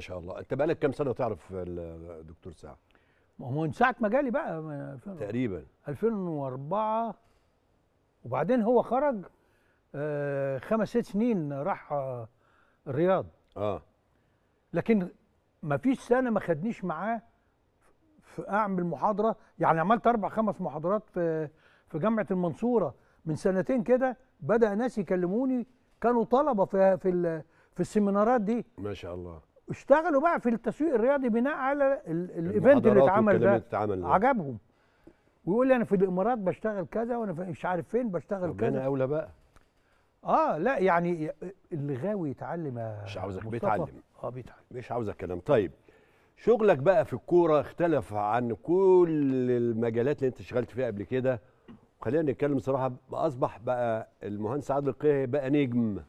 ما شاء الله انت بقالك كام سنه تعرف الدكتور سعد ما هو من ساعه ما جالي بقى تقريبا 2004 وبعدين هو خرج آه، خمس ست سنين راح آه، الرياض اه لكن ما فيش سنه ما خدنيش معاه في اعمل محاضره يعني عملت اربع خمس محاضرات في في جامعه المنصوره من سنتين كده بدا ناس يكلموني كانوا طلبه في في في السيمينارات دي ما شاء الله اشتغلوا بقى في التسويق الرياضي بناء على الايفنت اللي اتعمل ده عجبهم ويقول لي انا في الامارات بشتغل كذا وانا مش عارف فين بشتغل كذا انا اولى بقى اه لا يعني اللي غاوي يتعلم يا مش عاوزك بيتعلم اه بيتعلم مش عاوزك كلام طيب شغلك بقى في الكوره اختلف عن كل المجالات اللي انت اشتغلت فيها قبل كده خلينا نتكلم صراحه اصبح بقى المهندس عادل القيعي بقى نجم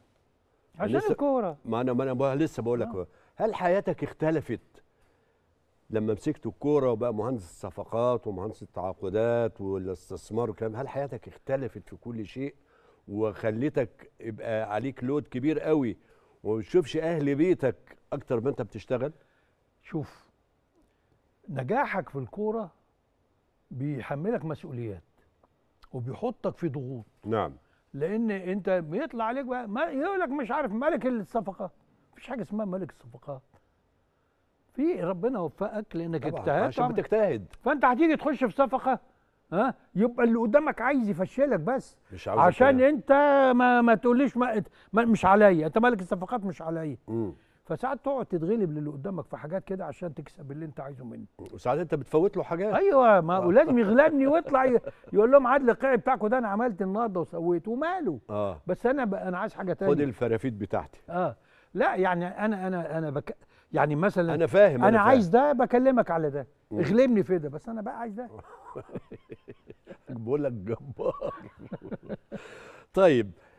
عشان الكوره ما انا ما انا لسه بقول لك آه. هل حياتك اختلفت لما مسكت الكوره وبقى مهندس الصفقات ومهندس التعاقدات والاستثمار والكلام هل حياتك اختلفت في كل شيء وخلتك يبقى عليك لود كبير قوي وما بتشوفش اهل بيتك اكتر ما انت بتشتغل شوف نجاحك في الكوره بيحملك مسؤوليات وبيحطك في ضغوط نعم لان انت بيطلع عليك بقى يقول لك مش عارف ملك الصفقه مفيش حاجه اسمها ملك الصفقات في ربنا وفقك لانك اجتهدت عشان بتجتهد فانت هتيجي تخش في صفقه ها يبقى اللي قدامك عايز يفشلك بس مش عاوز عشان كده. انت ما ما تقوليش ما مش عليا انت مالك الصفقات مش عليا فساعات تقعد تتغلب للي قدامك في حاجات كده عشان تكسب اللي انت عايزه منه وساعات انت بتفوت له حاجات ايوه ما آه. ولازم يغلبني ويطلع يقول لهم عدل القيعي بتاعكم ده انا عملت النهارده وسويت وماله آه. بس انا انا عايز حاجه ثانيه خد الفرافيت بتاعتي اه لا يعني انا انا انا بك يعني مثلا انا فاهم انا, أنا فاهم. عايز ده بكلمك على ده اغلبني في ده بس انا بقى عايز ده بقول لك جبار طيب